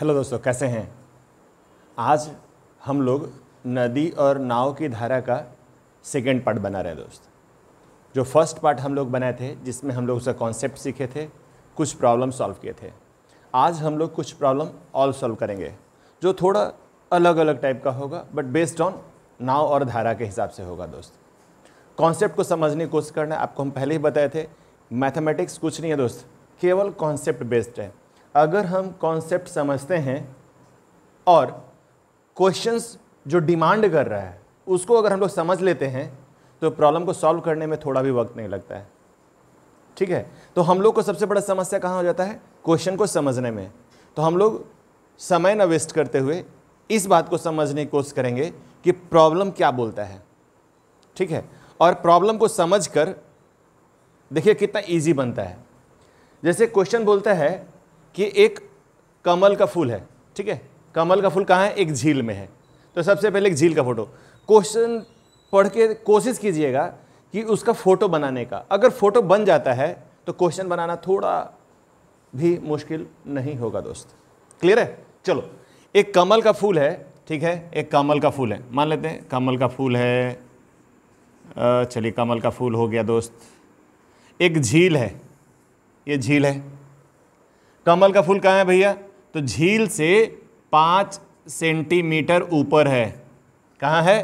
hello दोस्तों कैसे हैं आज हम लोग नदी और नाव की धारा का सेकेंड पार्ट बना रहे हैं दोस्त जो फर्स्ट पार्ट हम लोग बनाए थे जिसमें हम लोग उसका कॉन्सेप्ट सीखे थे कुछ प्रॉब्लम सॉल्व किए थे आज हम लोग कुछ प्रॉब्लम ऑल सॉल्व करेंगे जो थोड़ा अलग अलग टाइप का होगा बट बेस्ड ऑन नाव और धारा के हिसाब से होगा दोस्त कॉन्सेप्ट को समझने की कोशिश करना आपको हम पहले ही बताए थे मैथमेटिक्स कुछ नहीं है दोस्त केवल कॉन्सेप्ट बेस्ड है अगर हम कॉन्सेप्ट समझते हैं और क्वेश्चंस जो डिमांड कर रहा है उसको अगर हम लोग समझ लेते हैं तो प्रॉब्लम को सॉल्व करने में थोड़ा भी वक्त नहीं लगता है ठीक है तो हम लोग को सबसे बड़ा समस्या कहाँ हो जाता है क्वेश्चन को समझने में तो हम लोग समय न वेस्ट करते हुए इस बात को समझने की कोशिश करेंगे कि प्रॉब्लम क्या बोलता है ठीक है और प्रॉब्लम को समझ कर देखिए कितना ईजी बनता है जैसे क्वेश्चन बोलता है कि एक कमल का फूल है ठीक है कमल का फूल कहाँ है एक झील में है तो सबसे पहले एक झील का फोटो क्वेश्चन पढ़ के कोशिश कीजिएगा कि उसका फ़ोटो बनाने का अगर फ़ोटो बन जाता है तो क्वेश्चन बनाना थोड़ा भी मुश्किल नहीं होगा दोस्त क्लियर है चलो एक कमल का फूल है ठीक है एक कमल का फूल है मान लेते हैं कमल का फूल है चलिए कमल का फूल हो गया दोस्त एक झील है ये झील है कमल का फूल कहाँ है भैया तो झील से पाँच सेंटीमीटर ऊपर है कहाँ है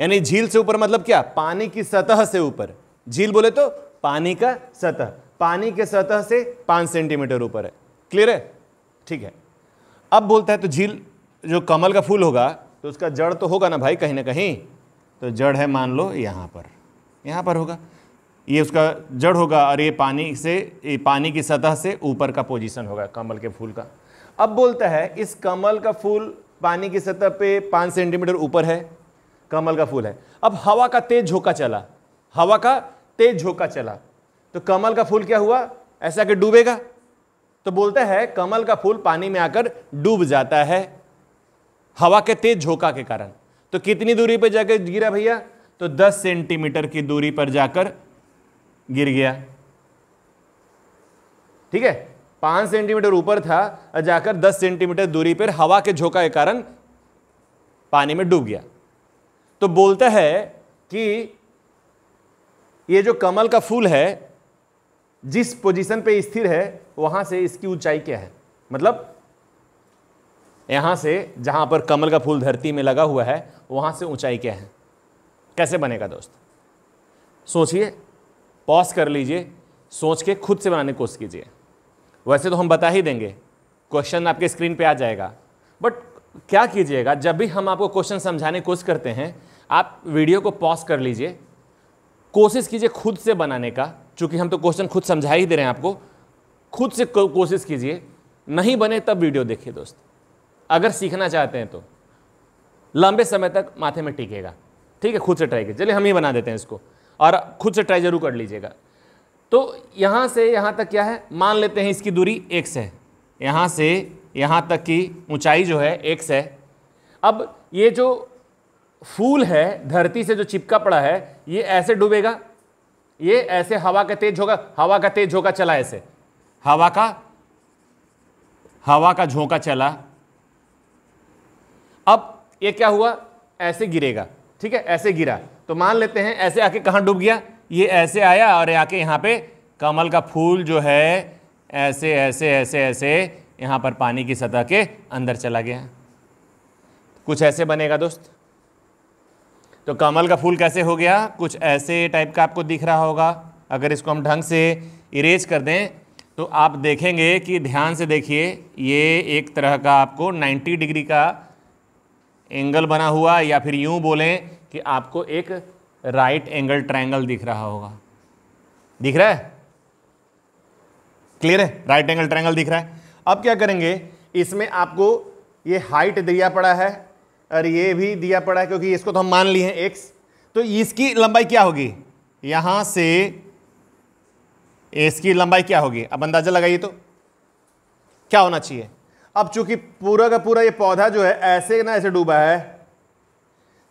यानी झील से ऊपर मतलब क्या पानी की सतह से ऊपर झील बोले तो पानी का सतह पानी के सतह से पाँच सेंटीमीटर ऊपर है क्लियर है ठीक है अब बोलता है तो झील जो कमल का फूल होगा तो उसका जड़ तो होगा ना भाई कहीं ना कहीं तो जड़ है मान लो यहाँ पर यहाँ पर होगा ये उसका जड़ होगा और ये पानी से ये पानी की सतह से ऊपर का पोजीशन होगा कमल के फूल का अब बोलता है इस कमल का फूल पानी की सतह पे पाँच सेंटीमीटर ऊपर है कमल का फूल है अब हवा का तेज झोंका चला हवा का तेज झोंका चला तो कमल का फूल क्या हुआ ऐसा कि डूबेगा तो बोलता है कमल का फूल पानी में आकर डूब जाता है हवा के तेज झोंका के कारण तो कितनी दूरी पर जाकर गिरा भैया तो 10 सेंटीमीटर की दूरी पर जाकर गिर गया ठीक है पांच सेंटीमीटर ऊपर था और जाकर दस सेंटीमीटर दूरी पर हवा के झोंका के कारण पानी में डूब गया तो बोलता है कि ये जो कमल का फूल है जिस पोजीशन पे स्थिर है वहां से इसकी ऊंचाई क्या है मतलब यहां से जहां पर कमल का फूल धरती में लगा हुआ है वहां से ऊंचाई क्या है कैसे बनेगा दोस्त सोचिए पॉज कर लीजिए सोच के खुद से बनाने की कोशिश कीजिए वैसे तो हम बता ही देंगे क्वेश्चन आपके स्क्रीन पे आ जाएगा बट क्या कीजिएगा जब भी हम आपको क्वेश्चन समझाने की कोशिश करते हैं आप वीडियो को पॉज कर लीजिए कोशिश कीजिए खुद से बनाने का चूँकि हम तो क्वेश्चन खुद समझा ही दे रहे हैं आपको खुद से कोशिश कीजिए नहीं बने तब वीडियो देखिए दोस्त अगर सीखना चाहते हैं तो लंबे समय तक माथे में टिकेगा ठीक है खुद से ट्राई कीजिए चलिए हम ही बना देते हैं इसको और खुद से ट्राई जरूर कर लीजिएगा तो यहाँ से यहाँ तक क्या है मान लेते हैं इसकी दूरी एक से यहाँ से यहाँ तक की ऊंचाई जो है एक से अब ये जो फूल है धरती से जो चिपका पड़ा है ये ऐसे डूबेगा ये ऐसे हवा का तेज होगा हवा का तेज झोंका चला ऐसे हवा का हवा का झोंका चला अब ये क्या हुआ ऐसे गिरेगा ठीक है ऐसे गिरा तो मान लेते हैं ऐसे आके कहाँ डूब गया ये ऐसे आया और आके यहाँ पे कमल का फूल जो है ऐसे ऐसे ऐसे ऐसे यहाँ पर पानी की सतह के अंदर चला गया कुछ ऐसे बनेगा दोस्त तो कमल का फूल कैसे हो गया कुछ ऐसे टाइप का आपको दिख रहा होगा अगर इसको हम ढंग से इरेज कर दें तो आप देखेंगे कि ध्यान से देखिए ये एक तरह का आपको 90 डिग्री का एंगल बना हुआ या फिर यूं बोलें कि आपको एक राइट एंगल ट्रायंगल दिख रहा होगा दिख रहा है क्लियर है राइट एंगल ट्रायंगल दिख रहा है अब क्या करेंगे इसमें आपको ये हाइट दिया पड़ा है और ये भी दिया पड़ा है क्योंकि इसको तो हम मान लिए हैं एक्स तो इसकी लंबाई क्या होगी यहां से इसकी लंबाई क्या होगी अब अंदाज़ा लगाइए तो क्या होना चाहिए अब चूंकि पूरा का पूरा ये पौधा जो है ऐसे ना ऐसे डूबा है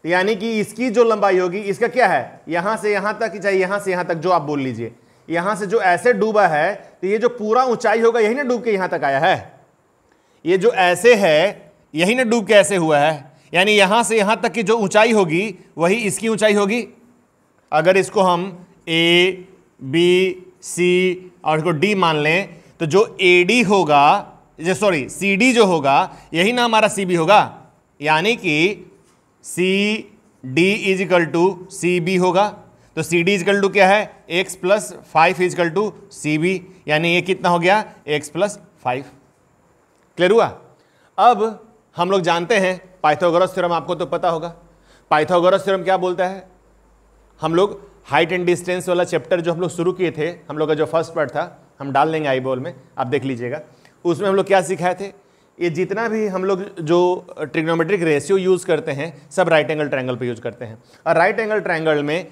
यानी कि इसकी जो लंबाई होगी इसका क्या है यहां से यहां तक चाहे यहां से यहां तक जो आप बोल लीजिए यहां से जो ऐसे डूबा है तो ये जो पूरा ऊंचाई होगा यही ना डूब के यहां तक आया है ये जो ऐसे है यही ना डूब के ऐसे हुआ है यानी यहां से यहां तक की जो ऊंचाई होगी वही इसकी ऊंचाई होगी अगर इसको हम ए बी सी और इसको डी मान लें तो जो ए डी होगा सॉरी सी डी जो होगा यही ना हमारा सी बी होगा यानी कि C D is equal to C B होगा तो सी डी इजकल टू क्या है X plus five is equal to C B यानी ये कितना हो गया एक्स प्लस फाइव क्लियर हुआ अब हम लोग जानते हैं पाइथागोरस थ्योरम आपको तो पता होगा पाइथागोरस थ्योरम क्या बोलता है हम लोग हाइट एंड डिस्टेंस वाला चैप्टर जो हम लोग शुरू किए थे हम लोग का जो फर्स्ट पार्ट था हम डाल लेंगे आई बॉल में आप देख लीजिएगा उसमें हम लोग क्या सिखाए थे ये जितना भी हम लोग जो ट्रिग्नोमेट्रिक रेशियो यूज़ करते हैं सब राइट एंगल ट्रायंगल पे यूज करते हैं और राइट एंगल ट्रायंगल में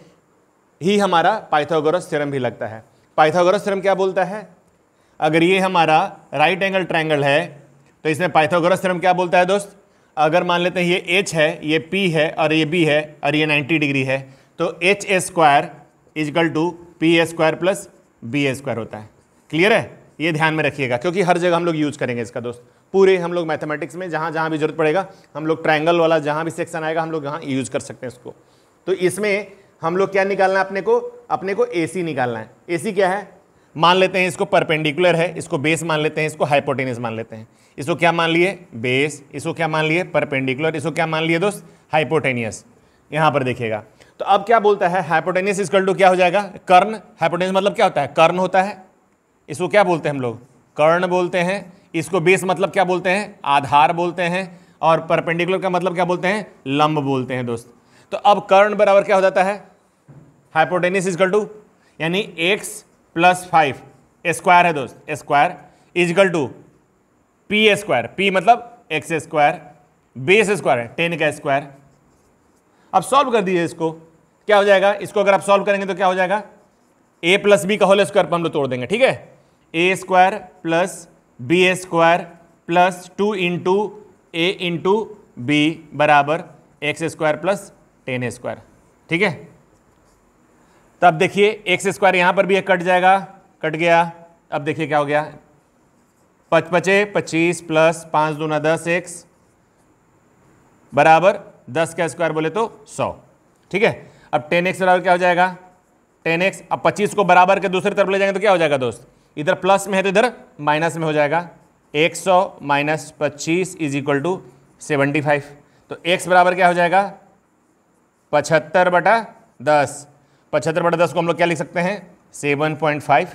ही हमारा पाइथागोरस थ्योरम भी लगता है पाइथागोरस थ्योरम क्या बोलता है अगर ये हमारा राइट एंगल ट्रायंगल है तो इसमें पाइथागोरस थ्योरम क्या बोलता है दोस्त अगर मान लेते हैं ये एच है ये पी है और ये बी है और ये नाइन्टी डिग्री है तो H A square is equal to P A square plus B A square होता है क्लियर है ये ध्यान में रखिएगा क्योंकि हर जगह हम लोग यूज करेंगे इसका दोस्त पूरे हम लोग मैथमेटिक्स में जहाँ जहाँ भी जरूरत पड़ेगा हम लोग ट्राइंगल वाला जहाँ भी सेक्शन आएगा हम लोग यहाँ यूज कर सकते हैं इसको तो इसमें हम लोग क्या निकालना है अपने को अपने को ए निकालना है ए क्या है मान लेते हैं इसको परपेंडिकुलर है इसको बेस मान लेते हैं इसको हाइपोटेनिस मान लेते हैं इसको क्या मान लिए बेस इसको क्या मान लिए परपेंडिकुलर इसको क्या मान लिए दोस्त हाइपोटेनियस यहाँ पर देखिएगा तो अब क्या बोलता है हाइपोटेनियस इजकल टू क्या हो जाएगा कर्ण हाइपोटेनियस मतलब क्या होता है कर्ण होता है इसको क्या बोलते हैं हम लोग कर्ण बोलते हैं इसको बेस मतलब क्या बोलते हैं आधार बोलते हैं और परपेंडिकुलर का मतलब क्या बोलते हैं लंब बोलते हैं दोस्त तो अब कर्ण बराबर क्या हो जाता है हाइपोटेनिस इजकल टू यानी एक्स प्लस फाइव स्क्वायर है दोस्त square is equal to P square P मतलब एक्स स्क्वायर बेस स्क्वायर है टेन का स्क्वायर अब सॉल्व कर दीजिए इसको क्या हो जाएगा इसको अगर आप सॉल्व करेंगे तो क्या हो जाएगा ए प्लस बी का होल स्क्वायर पर हम लोग तोड़ देंगे ठीक है A square plus B square plus two into A into B बराबर X square plus ten square ठीक है तो अब देखिए एक्स स्क्वायर यहां पर भी एक कट जाएगा कट गया अब देखिए क्या हो गया पच पचे पच्चीस प्लस पाँच दूना दस एक्स बराबर दस का स्क्वायर बोले तो सौ ठीक है अब टेन एक्स बराबर क्या हो जाएगा टेन एक्स अब पच्चीस को बराबर के दूसरी तरफ ले जाएंगे तो क्या हो जाएगा दोस्त इधर प्लस में है तो इधर माइनस में हो जाएगा एक सौ माइनस पच्चीस is equal to seventy five तो एक्स बराबर क्या हो जाएगा पचहत्तर बटा दस पचहत्तर बटा दस को हम लोग क्या लिख सकते हैं seven point five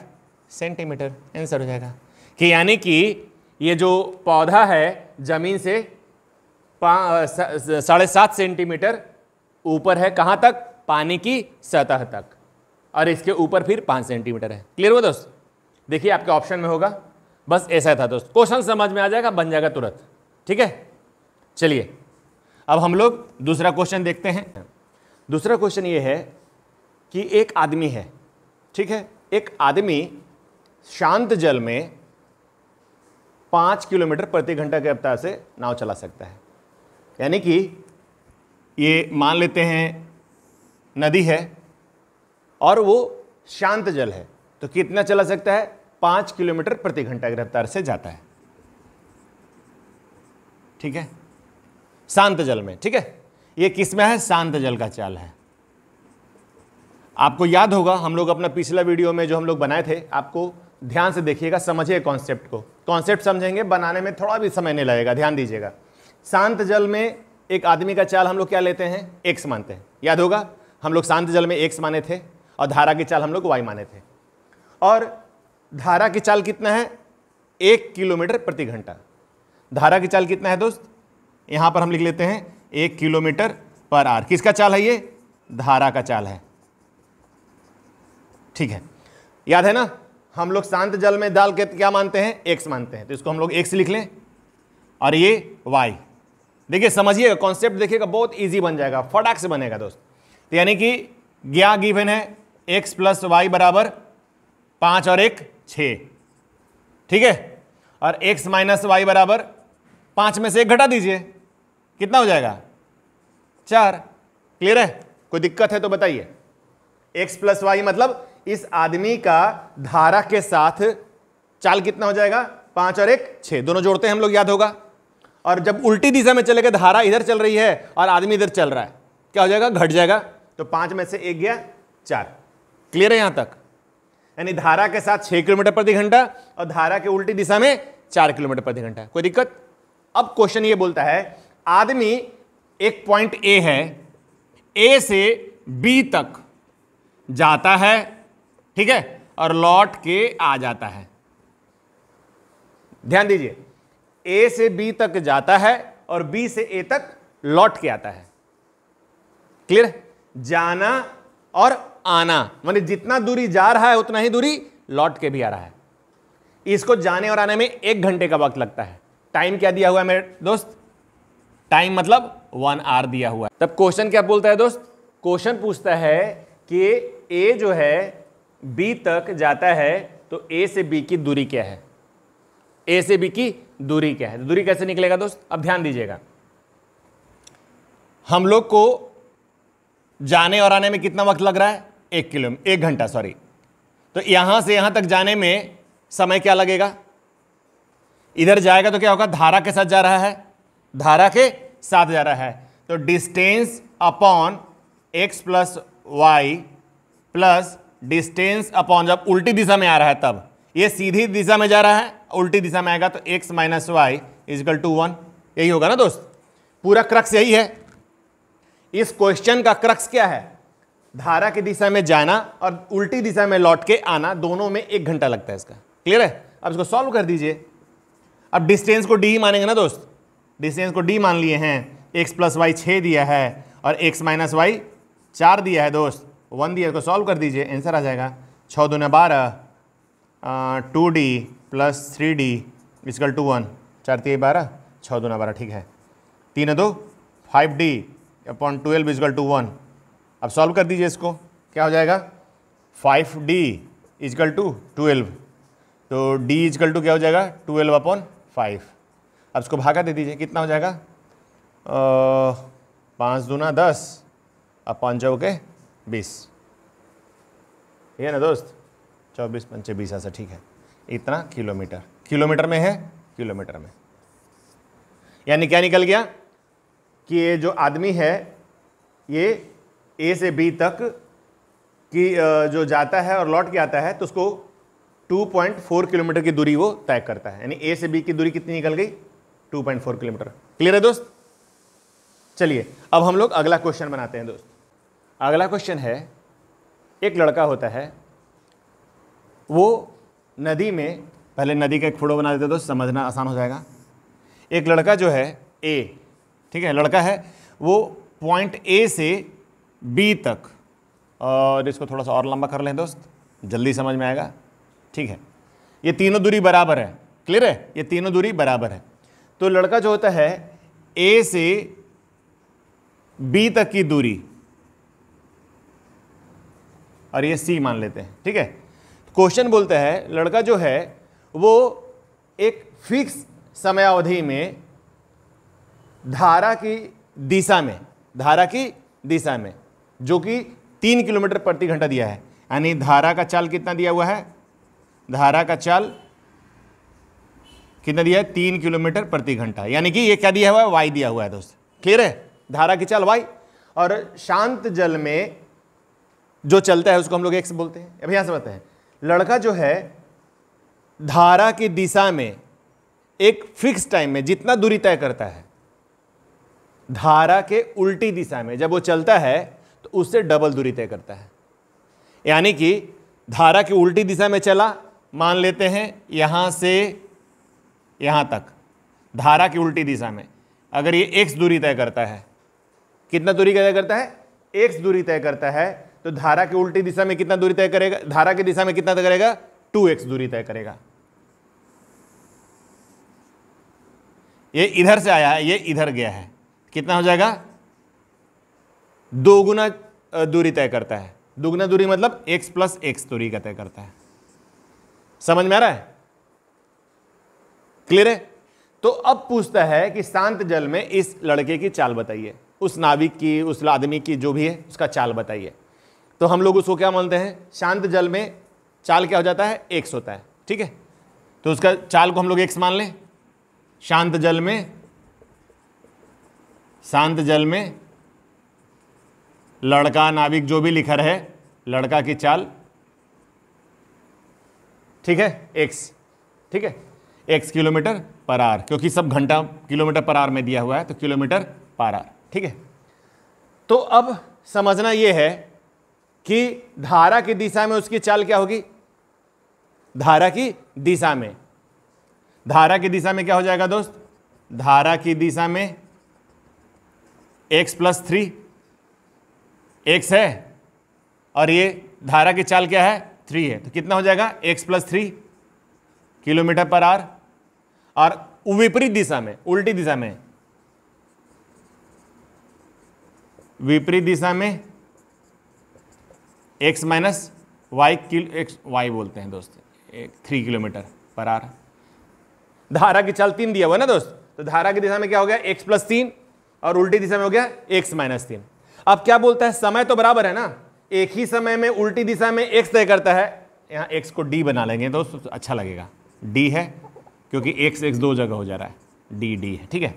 centimetre answer हो जाएगा कि यानी कि ये जो पौधा है ज़मीन से साढ़े सात सेंटीमीटर ऊपर है कहाँ तक पानी की सतह तक और इसके ऊपर फिर पाँच सेंटीमीटर है क्लियर हुआ दोस्त देखिए आपके ऑप्शन में होगा बस ऐसा था दोस्त क्वेश्चन समझ में आ जाएगा बन जाएगा तुरंत ठीक है चलिए अब हम लोग दूसरा क्वेश्चन देखते हैं दूसरा क्वेश्चन ये है कि एक आदमी है ठीक है एक आदमी शांत जल में पाँच किलोमीटर प्रति घंटा की रफ्तार से नाव चला सकता है यानी कि ये मान लेते हैं नदी है और वो शांत जल है तो कितना चला सकता है पांच किलोमीटर प्रति घंटा की रफ्तार से जाता है ठीक है शांत जल में ठीक है यह किसमें है शांत जल का चाल है आपको याद होगा हम लोग अपना पिछला वीडियो में जो हम लोग बनाए थे आपको ध्यान से देखिएगा समझिए कॉन्सेप्ट को कॉन्सेप्ट समझेंगे बनाने में थोड़ा भी समय नहीं लगेगा ध्यान दीजिएगा शांत जल में एक आदमी का चाल हम लोग क्या लेते हैं एक्स मानते हैं याद होगा हम लोग शांत जल में एक्स माने थे और धारा की चाल हम लोग वाई माने थे और धारा की चाल कितना है एक किलोमीटर प्रति घंटा धारा की चाल कितना है दोस्त यहां पर हम लिख लेते हैं एक किलोमीटर पर आर किसका चाल है ये धारा का चाल है ठीक है याद है ना हम लोग शांत जल में डाल के क्या मानते हैं एक्स मानते हैं तो इसको हम लोग एक्स लिख लें और ये वाई देखिए समझिएगा कॉन्सेप्ट देखिएगा बहुत इजी बन जाएगा फटाक से बनेगा दोस्त तो यानी कि ज्ञा गिवन है एक्स प्लस वाई बराबर पांच और एक छ ठीक है और x माइनस वाई बराबर पाँच में से एक घटा दीजिए कितना हो जाएगा चार क्लियर है कोई दिक्कत है तो बताइए x प्लस वाई मतलब इस आदमी का धारा के साथ चाल कितना हो जाएगा पाँच और एक छः दोनों जोड़ते हैं हम लोग याद होगा और जब उल्टी दिशा में चले गए धारा इधर चल रही है और आदमी इधर चल रहा है क्या हो जाएगा घट जाएगा तो पाँच में से एक गया चार क्लियर है यहाँ तक यानी धारा के साथ छह किलोमीटर प्रति घंटा और धारा के उल्टी दिशा में चार किलोमीटर प्रति घंटा कोई दिक्कत अब क्वेश्चन ये बोलता है आदमी एक पॉइंट ए है ए से बी तक जाता है ठीक है और लौट के आ जाता है ध्यान दीजिए ए से बी तक जाता है और बी से ए तक लौट के आता है क्लियर जाना और आना मान जितना दूरी जा रहा है उतना ही दूरी लौट के भी आ रहा है इसको जाने और आने में एक घंटे का वक्त लगता है टाइम क्या दिया हुआ है मेरे दोस्त टाइम मतलब वन आर दिया हुआ है तब क्वेश्चन क्या बोलता है दोस्त क्वेश्चन पूछता है कि ए जो है बी तक जाता है तो ए से बी की दूरी क्या है ए से बी की दूरी क्या है तो दूरी कैसे निकलेगा दोस्त अब ध्यान दीजिएगा हम लोग को जाने और आने में कितना वक्त लग रहा है एक किलो एक घंटा सॉरी तो यहां से यहां तक जाने में समय क्या लगेगा इधर जाएगा तो क्या होगा धारा के साथ जा रहा है धारा के साथ जा रहा है तो distance upon X plus Y plus distance upon जब उल्टी दिशा में आ रहा है तब ये सीधी दिशा में जा रहा है उल्टी दिशा में आएगा तो X minus Y is equal to one यही होगा ना दोस्त पूरा क्रक्स यही है इस क्वेश्चन का क्रक्स क्या है धारा की दिशा में जाना और उल्टी दिशा में लौट के आना दोनों में एक घंटा लगता है इसका क्लियर है अब इसको सॉल्व कर दीजिए अब डिस्टेंस को डी मानेंगे ना दोस्त डिस्टेंस को डी मान लिए हैं एक्स प्लस वाई छः दिया है और एक्स माइनस वाई चार दिया है दोस्त वन दिया इसको सॉल्व कर दीजिए आंसर आ जाएगा छः दूना बारह two D plus three D is equal to one चार तीन बारह छः दूना बारह ठीक है तीन दो five D upon twelve is equal to one अब सॉल्व कर दीजिए इसको क्या हो जाएगा five D is equal to twelve तो डी इजगल टू क्या हो जाएगा ट्वेल्व अपॉन फाइव अब इसको भागा दे दीजिए कितना हो जाएगा पाँच दूना दस अब पाँच चौके बीस ठीक है ना दोस्त चौबीस पंचे बीस ऐसा ठीक है इतना किलोमीटर किलोमीटर में है किलोमीटर में यानी क्या निकल गया कि ये जो आदमी है ये ए से बी तक की जो जाता है और लौट के आता है तो उसको 2.4 किलोमीटर की दूरी वो तय करता है यानी ए से बी की दूरी कितनी निकल गई 2.4 किलोमीटर क्लियर है दोस्त चलिए अब हम लोग अगला क्वेश्चन बनाते हैं दोस्त अगला क्वेश्चन है एक लड़का होता है वो नदी में पहले नदी का एक फोटो बना देते दोस्त समझना आसान हो जाएगा एक लड़का जो है ए ठीक है लड़का है वो पॉइंट ए से बी तक और इसको थोड़ा सा और लंबा कर लें दोस्त जल्दी समझ में आएगा ठीक है ये तीनों दूरी बराबर है क्लियर है ये तीनों दूरी बराबर है तो लड़का जो होता है ए से बी तक की दूरी और ये सी मान लेते हैं ठीक है क्वेश्चन बोलता है लड़का जो है वो एक फिक्स समयावधि में धारा की दिशा में धारा की दिशा में जो कि तीन किलोमीटर प्रति घंटा दिया है यानी धारा का चाल कितना दिया हुआ है धारा का चाल कितना दिया है तीन किलोमीटर प्रति घंटा यानी कि ये क्या दिया हुआ है वाई दिया हुआ है दोस्त क्लियर है धारा की चाल वाई और शांत जल में जो चलता है उसको हम लोग एक्स बोलते हैं अब से समझते हैं लड़का जो है धारा की दिशा में एक फिक्स टाइम में जितना दूरी तय करता है धारा के उल्टी दिशा में जब वो चलता है तो उससे डबल दूरी तय करता है यानी कि धारा की उल्टी दिशा में चला मान लेते हैं यहाँ से यहाँ तक धारा की उल्टी दिशा में अगर ये एक्स दूरी तय करता है कितना दूरी तय करता है एक्स दूरी तय करता है तो धारा की उल्टी दिशा में कितना दूरी तय करेगा धारा की दिशा में कितना तय करेगा टू एक्स दूरी तय करेगा ये इधर से आया है ये इधर गया है कितना हो जाएगा दोगुना दूरी तय करता है दोगुना दूरी मतलब x प्लस एक्स दूरी का तय करता है समझ में आ रहा है क्लियर है तो अब पूछता है कि शांत जल में इस लड़के की चाल बताइए उस नाविक की उस आदमी की जो भी है उसका चाल बताइए तो हम लोग उसको क्या मानते हैं शांत जल में चाल क्या हो जाता है एक्स होता है ठीक है तो उसका चाल को हम लोग एक्स मान लें शांत जल में शांत जल में लड़का नाविक जो भी लिखा है लड़का की चाल ठीक है एक्स ठीक है एक्स किलोमीटर पर आर क्योंकि सब घंटा किलोमीटर पर आर में दिया हुआ है तो किलोमीटर पर आर ठीक है तो अब समझना यह है कि धारा की दिशा में उसकी चाल क्या होगी धारा की दिशा में धारा की दिशा में क्या हो जाएगा दोस्त धारा की दिशा में एक्स प्लस थ्री एक्स है और ये धारा की चाल क्या है थ्री है तो कितना हो जाएगा X plus three kilometre per hour और विपरीत दिशा में उल्टी दिशा में विपरीत दिशा में X minus Y kilo X Y बोलते हैं दोस्त एक थ्री किलोमीटर पर आर धारा की चाल तीन दिया हुआ ना दोस्त तो धारा की दिशा में क्या हो गया एक्स प्लस तीन और उल्टी दिशा में हो गया एक्स माइनस तीन अब क्या बोलता है समय तो बराबर है ना एक ही समय में उल्टी दिशा में एक्स तय करता है यहां एक्स को डी बना लेंगे तो अच्छा लगेगा डी है क्योंकि एक्स एक्स दो जगह हो जा रहा है डी डी है ठीक है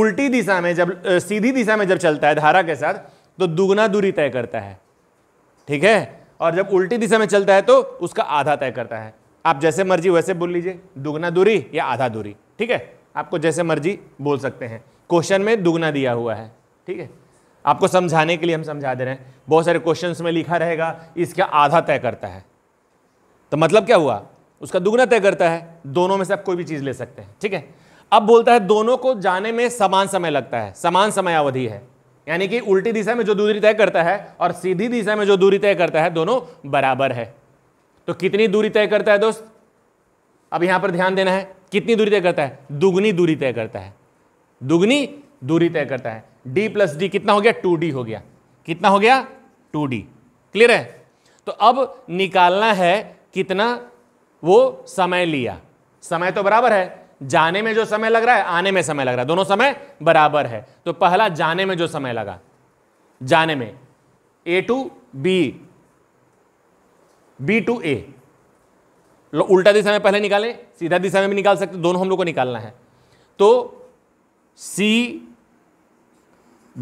उल्टी दिशा में जब सीधी दिशा में जब चलता है धारा के साथ तो दुगना दूरी तय करता है ठीक है और जब उल्टी दिशा में चलता है तो उसका आधा तय करता है आप जैसे मर्जी वैसे बोल लीजिए दुगना दूरी या आधा दूरी ठीक है आपको जैसे मर्जी बोल सकते हैं क्वेश्चन में दुगना दिया हुआ है ठीक है आपको समझाने के लिए हम समझा दे रहे हैं बहुत सारे क्वेश्चन में लिखा रहेगा इसका आधा तय करता है तो मतलब क्या हुआ उसका दुगना तय करता है दोनों में से आप कोई भी चीज़ ले सकते हैं ठीक है अब बोलता है दोनों को जाने में समान समय लगता है समान समय अवधि है यानी कि उल्टी दिशा में जो दूरी तय करता है और सीधी दिशा में जो दूरी तय करता है दोनों बराबर है तो कितनी दूरी तय करता है दोस्त अब यहां पर ध्यान देना है कितनी दूरी तय करता है दुगनी दूरी तय करता है दुगनी दूरी तय करता है डी प्लस डी कितना हो गया टू डी हो गया कितना हो गया टू डी क्लियर है तो अब निकालना है कितना वो समय लिया समय तो बराबर है जाने में जो समय लग रहा है आने में समय लग रहा है दोनों समय बराबर है तो पहला जाने में जो समय लगा जाने में A to B B to A उल्टा दिशा में पहले निकालें सीधा दिशा में भी निकाल सकते दोनों हम लोग को निकालना है तो सी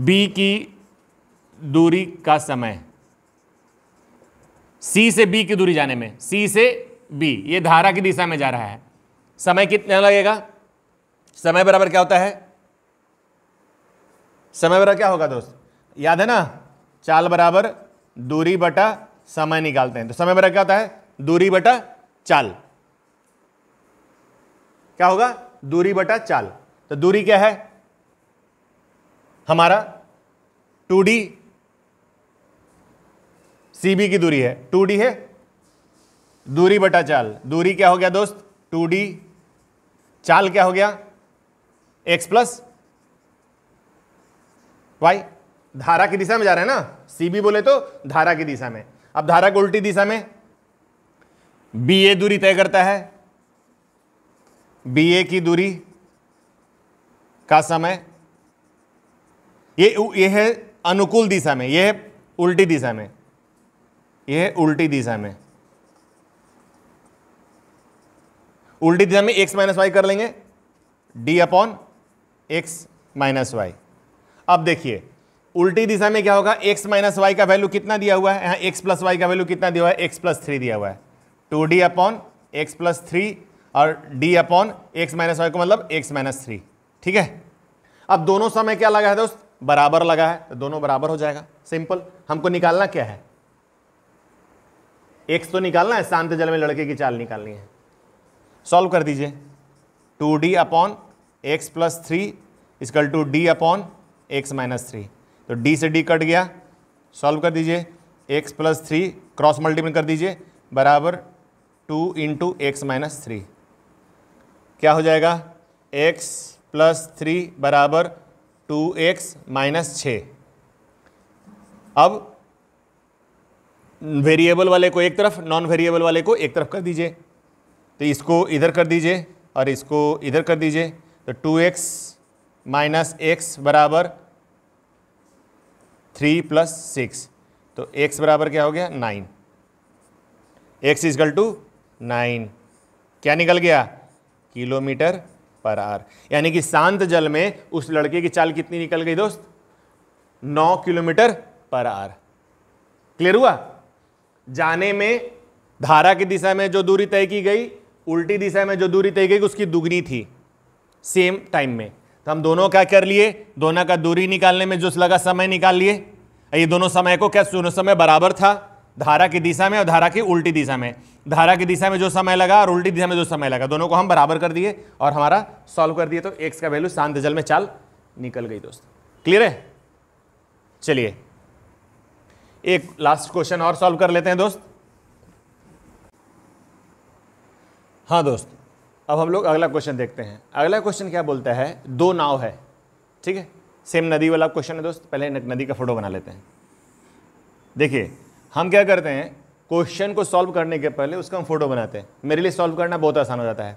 बी की दूरी का समय सी से बी की दूरी जाने में सी से बी ये धारा की दिशा में जा रहा है समय कितना लगेगा समय बराबर क्या होता है समय बराबर क्या होगा दोस्त याद है ना चाल बराबर दूरी बटा समय निकालते हैं तो समय बराबर क्या होता है दूरी बटा चाल क्या होगा दूरी बटा चाल तो दूरी क्या है हमारा टू डी सी बी की दूरी है टू डी है दूरी बटा चाल दूरी क्या हो गया दोस्त टू डी चाल क्या हो गया एक्स प्लस वाई धारा की दिशा में जा रहे हैं ना सीबी बोले तो धारा की दिशा में अब धारा को उल्टी दिशा में बी ए दूरी तय करता है बी ए की दूरी का समय ये ये है अनुकूल दिशा में ये है उल्टी दिशा में ये है उल्टी दिशा में उल्टी दिशा में एक्स माइनस वाई कर लेंगे D upon X minus Y अब देखिए उल्टी दिशा में क्या होगा x माइनस वाई का वैल्यू कितना दिया हुआ है यहां x प्लस वाई का वैल्यू कितना दिया हुआ है x प्लस थ्री दिया हुआ है two D upon X plus three और d upon X minus Y का मतलब x माइनस थ्री ठीक है अब दोनों समय क्या लगा है दोस्त बराबर लगा है तो दोनों बराबर हो जाएगा सिंपल हमको निकालना क्या है एक्स तो निकालना है शांत जल में लड़के की चाल निकालनी है सॉल्व कर दीजिए two D upon X plus three is equal to D upon X minus three तो डी से डी कट गया सॉल्व कर दीजिए X plus three cross multiple कर दीजिए बराबर two into X minus three क्या हो जाएगा एक्स प्लस थ्री बराबर टू एक्स माइनस छ अब वेरिएबल वाले को एक तरफ नॉन वेरिएबल वाले को एक तरफ कर दीजिए तो इसको इधर कर दीजिए और इसको इधर कर दीजिए तो टू एक्स माइनस एक्स बराबर थ्री प्लस सिक्स तो एक्स बराबर क्या हो गया nine X is equal to nine क्या निकल गया किलोमीटर पर आर यानी कि शांत जल में उस लड़के की चाल कितनी निकल गई दोस्त नौ किलोमीटर पर आर क्लियर हुआ जाने में धारा की दिशा में जो दूरी तय की गई उल्टी दिशा में जो दूरी तय की गई उसकी दुगनी थी सेम टाइम में तो हम दोनों क्या कर लिए दोनों का दूरी निकालने में जो लगा समय निकाल लिए ये दोनों समय को क्या सुनो समय बराबर था धारा की दिशा में और धारा की उल्टी दिशा में धारा की दिशा में जो समय लगा और उल्टी दिशा में जो समय लगा दोनों को हम बराबर कर दिए और हमारा सॉल्व कर दिए तो एक्स का वैल्यू शांत जल में चाल निकल गई दोस्त क्लियर है चलिए एक लास्ट क्वेश्चन और सॉल्व कर लेते हैं दोस्त हाँ दोस्त अब हम लोग अगला क्वेश्चन देखते हैं अगला क्वेश्चन क्या बोलता है दो नाव है ठीक है सेम नदी वाला क्वेश्चन है दोस्त पहले नदी का फोटो बना लेते हैं देखिए हम क्या करते हैं क्वेश्चन को सॉल्व करने के पहले उसका हम फोटो बनाते हैं मेरे लिए सॉल्व करना बहुत आसान हो जाता है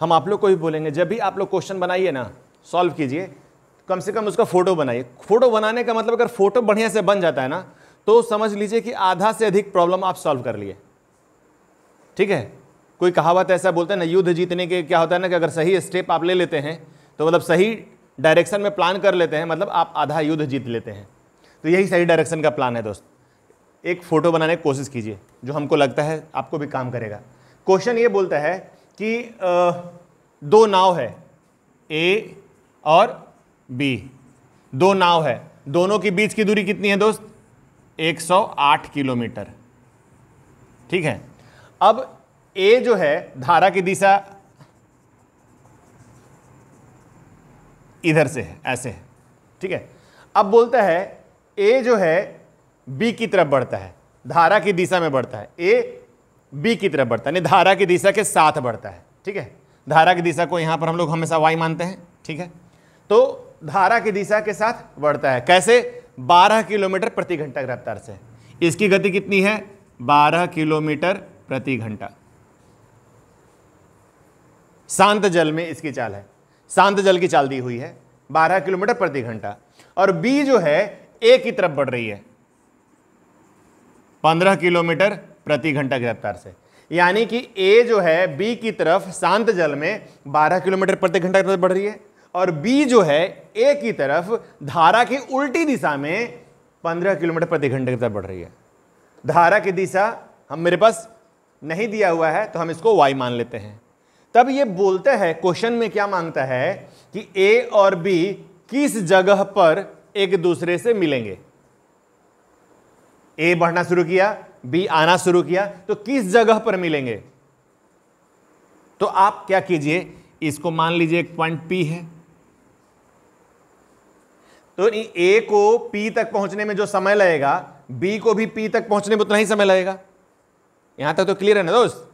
हम आप लोग को भी बोलेंगे जब भी आप लोग क्वेश्चन बनाइए ना सॉल्व कीजिए कम से कम उसका फ़ोटो बनाइए फ़ोटो बनाने का मतलब अगर फ़ोटो बढ़िया से बन जाता है ना तो समझ लीजिए कि आधा से अधिक प्रॉब्लम आप सॉल्व कर लिए ठीक है कोई कहावत ऐसा बोलते हैं ना युद्ध जीतने के क्या होता है ना कि अगर सही स्टेप आप ले लेते हैं तो मतलब सही डायरेक्शन में प्लान कर लेते हैं मतलब आप आधा युद्ध जीत लेते हैं तो यही सही डायरेक्शन का प्लान है दोस्त एक फ़ोटो बनाने की कोशिश कीजिए जो हमको लगता है आपको भी काम करेगा क्वेश्चन ये बोलता है कि दो नाव है ए और बी दो नाव है दोनों के बीच की दूरी कितनी है दोस्त 108 किलोमीटर ठीक है अब ए जो है धारा की दिशा इधर से है ऐसे है ठीक है अब बोलता है ए जो है बी की तरफ बढ़ता है धारा की दिशा में बढ़ता है ए बी की तरफ बढ़ता है यानी धारा की दिशा के साथ बढ़ता है ठीक है धारा की दिशा को यहाँ पर हम लोग हमेशा वाई मानते हैं ठीक है तो धारा की दिशा के साथ बढ़ता है कैसे 12 किलोमीटर प्रति घंटा की रफ्तार से इसकी गति कितनी है 12 किलोमीटर प्रति घंटा शांत जल में इसकी चाल है शांत जल की चाल दी हुई है 12 किलोमीटर प्रति घंटा और बी जो है ए की तरफ बढ़ रही है पंद्रह किलोमीटर प्रति घंटा की रफ्तार से यानी कि ए जो है बी की तरफ शांत जल में 12 किलोमीटर प्रति घंटा की बढ़ रही है और बी जो है ए की तरफ धारा की उल्टी दिशा में 15 किलोमीटर प्रति घंटे की तरफ बढ़ रही है धारा की दिशा हम मेरे पास नहीं दिया हुआ है तो हम इसको वाई मान लेते हैं तब ये बोलते हैं क्वेश्चन में क्या मांगता है कि ए और बी किस जगह पर एक दूसरे से मिलेंगे ए बढ़ना शुरू किया बी आना शुरू किया तो किस जगह पर मिलेंगे तो आप क्या कीजिए इसको मान लीजिए एक पॉइंट पी है तो ए को पी तक पहुंचने में जो समय लगेगा बी को भी पी तक पहुंचने में उतना ही समय लगेगा यहां तक तो क्लियर है ना दोस्त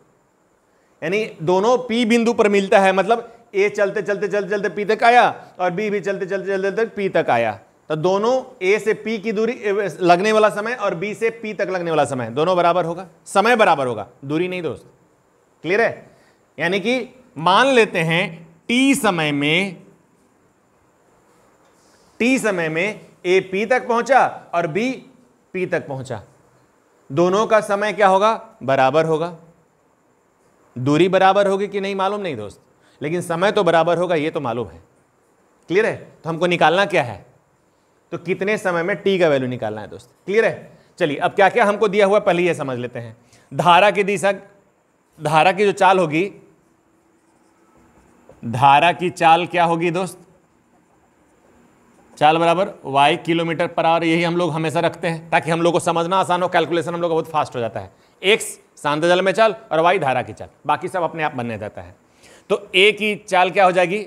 यानी दोनों पी बिंदु पर मिलता है मतलब ए चलते चलते चलते चलते पी तक आया और बी भी चलते चलते चलते पी तक आया तो दोनों ए से पी की दूरी लगने वाला समय और बी से पी तक लगने वाला समय दोनों बराबर होगा समय बराबर होगा दूरी नहीं दोस्त क्लियर है यानी कि मान लेते हैं टी समय में टी समय में ए पी तक पहुंचा और बी पी तक पहुंचा दोनों का समय क्या होगा बराबर होगा दूरी बराबर होगी कि नहीं मालूम नहीं दोस्त लेकिन समय तो बराबर होगा ये तो मालूम है क्लियर है तो हमको निकालना क्या है तो कितने समय में टी का वैल्यू निकालना है दोस्त क्लियर है चलिए अब क्या क्या हमको दिया हुआ पहले ये समझ लेते हैं धारा की दिशा धारा की जो चाल होगी धारा की चाल क्या होगी दोस्त चाल बराबर y किलोमीटर पर आवर यही हम लोग हमेशा रखते हैं ताकि हम लोग को समझना आसान हो कैलकुलेशन हम लोग बहुत फास्ट हो जाता है x शांत जल में चाल और y धारा की चाल बाकी सब अपने आप बनने जाता है तो a की चाल क्या हो जाएगी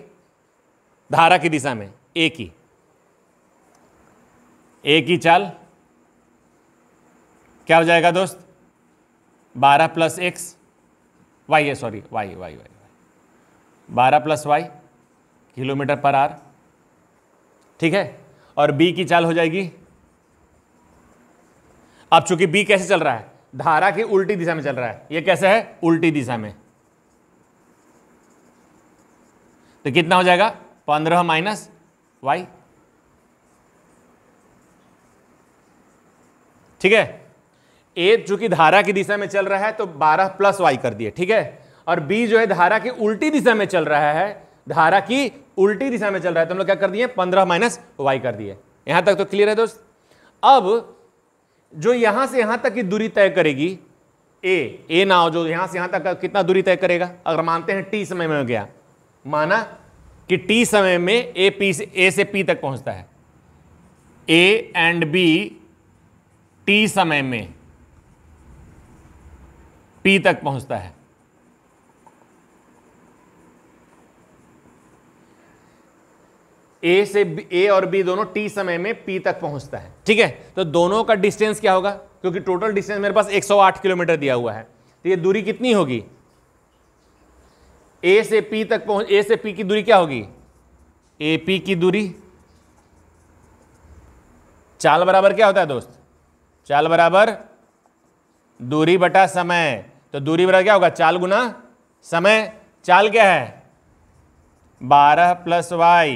धारा की दिशा में a की एक ही चाल क्या हो जाएगा दोस्त बारह प्लस एक्स वाई है sorry Y Y Y Y बारह plus Y kilometre per hour ठीक है और बी की चाल हो जाएगी अब चूंकि बी कैसे चल रहा है धारा की उल्टी दिशा में चल रहा है ये कैसे है उल्टी दिशा में तो कितना हो जाएगा पंद्रह माइनस वाई ठीक है ए चूंकि धारा की दिशा में चल रहा है तो 12 प्लस वाई कर दिए ठीक है और बी जो है धारा की उल्टी दिशा में चल रहा है धारा की उल्टी दिशा में चल रहा है तो हम लोग क्या कर दिए 15 माइनस वाई कर दिए यहां तक तो क्लियर है दोस्त अब जो यहां से यहां तक की दूरी तय करेगी ए ए ना हो जो यहां से यहां तक कितना दूरी तय करेगा अगर मानते हैं टी समय में हो गया माना कि टी समय में ए पी से ए से पी तक पहुंचता है ए एंड बी टी समय में पी तक पहुंचता है ए से ए और बी दोनों टी समय में पी तक पहुंचता है ठीक है तो दोनों का डिस्टेंस क्या होगा क्योंकि टोटल डिस्टेंस मेरे पास 108 किलोमीटर दिया हुआ है तो ये दूरी कितनी होगी ए से पी तक पहुंच ए से पी की दूरी क्या होगी ए पी की दूरी चाल बराबर क्या होता है दोस्त चाल बराबर दूरी बटा समय तो दूरी बराबर क्या होगा चाल गुना समय चाल क्या है बारह प्लस वाई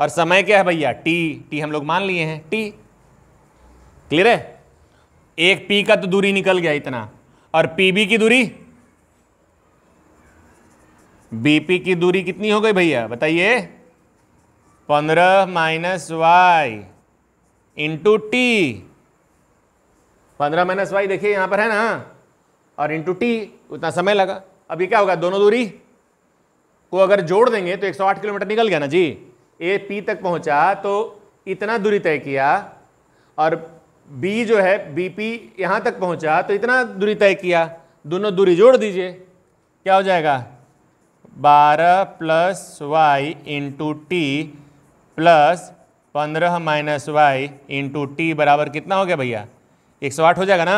और समय क्या है भैया टी टी हम लोग मान लिए हैं टी क्लियर है एक पी का तो दूरी निकल गया इतना और पीबी की दूरी बीपी की दूरी कितनी हो गई भैया बताइए पंद्रह माइनस वाई इंटू टी पंद्रह माइनस वाई देखिए यहाँ पर है ना और इंटू टी उतना समय लगा अब ये क्या होगा दोनों दूरी को अगर जोड़ देंगे तो 108 किलोमीटर निकल गया ना जी ए पी तक पहुँचा तो इतना दूरी तय किया और बी जो है बी पी यहाँ तक पहुँचा तो इतना दूरी तय किया दोनों दूरी जोड़ दीजिए क्या हो जाएगा बारह plus Y into T plus पंद्रह माइनस वाई इंटू टी बराबर कितना हो गया भैया एक सौ आठ हो जाएगा ना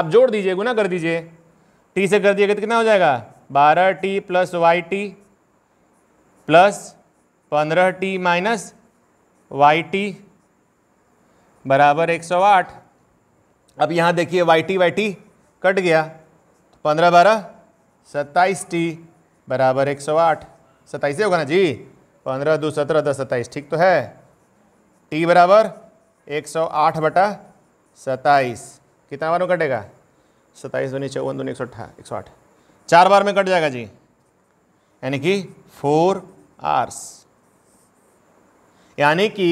अब जोड़ दीजिए गुना कर दीजिए टी से कर दिएगा तो कितना हो जाएगा बारह T plus Y T plus पंद्रह टी माइनस वाई टी बराबर एक सौ आठ अब यहाँ देखिए Y T Y T cut गया पंद्रह बारह सत्ताईस टी बराबर एक सौ आठ सत्ताईस होगा ना जी पंद्रह दो सत्रह दस सत्ताईस ठीक तो है टी बराबर एक सौ आठ बटा सत्ताईस कितना बार में कटेगा सत्ताईस दूनी चौवन दूनी एक सौ अट्ठा एक सौ आठ चार बार में कट जाएगा जी यानी कि फोर आर्स यानी कि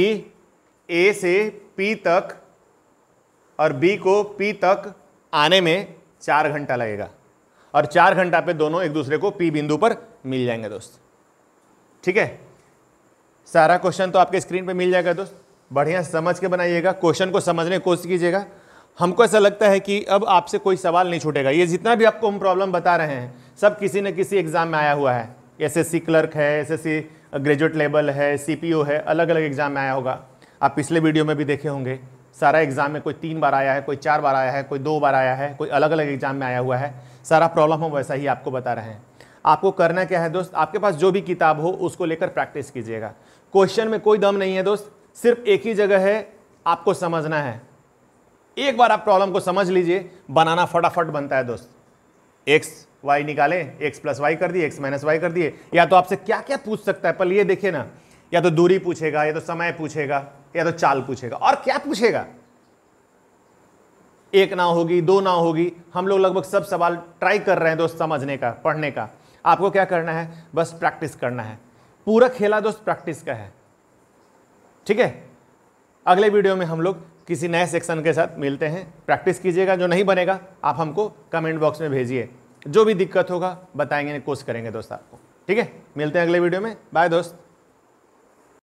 ए से पी तक और बी को पी तक आने में चार घंटा लगेगा और चार घंटा पे दोनों एक दूसरे को पी बिंदु पर मिल जाएंगे दोस्त ठीक है सारा क्वेश्चन तो आपके स्क्रीन पे मिल जाएगा दोस्त बढ़िया समझ के बनाइएगा क्वेश्चन को समझने की कोशिश कीजिएगा हमको ऐसा लगता है कि अब आपसे कोई सवाल नहीं छूटेगा ये जितना भी आपको हम प्रॉब्लम बता रहे हैं सब किसी न किसी एग्ज़ाम में आया हुआ है एस एस सी क्लर्क है S S C graduate level है सी पी ओ है अलग अलग एग्ज़ाम में आया होगा आप पिछले वीडियो में भी देखे होंगे सारा एग्ज़ाम में कोई तीन बार आया है कोई चार बार आया है कोई दो बार आया है कोई अलग अलग एग्ज़ाम में आया हुआ है सारा प्रॉब्लम हम वैसा ही आपको बता रहे हैं आपको करना क्या है दोस्त आपके पास जो भी किताब हो उसको लेकर प्रैक्टिस कीजिएगा क्वेश्चन में कोई दम नहीं है दोस्त सिर्फ एक ही जगह है आपको समझना है एक बार आप प्रॉब्लम को समझ लीजिए बनाना फटाफट बनता है दोस्त एक्स वाई निकालें एक्स प्लस वाई कर दिए एक्स माइनस वाई कर दिए या तो आपसे क्या क्या पूछ सकता है पर ये देखिए ना या तो दूरी पूछेगा या तो समय पूछेगा या तो चाल पूछेगा और क्या पूछेगा एक ना होगी दो ना होगी हम लोग लगभग सब सवाल ट्राई कर रहे हैं दोस्त समझने का पढ़ने का आपको क्या करना है बस प्रैक्टिस करना है पूरा खेला दोस्त प्रैक्टिस का है ठीक है अगले वीडियो में हम लोग किसी नए सेक्शन के साथ मिलते हैं प्रैक्टिस कीजिएगा जो नहीं बनेगा आप हमको कमेंट बॉक्स में भेजिए जो भी दिक्कत होगा बताएंगे कोशिश करेंगे दोस्त आपको ठीक है मिलते हैं अगले वीडियो में बाय दोस्त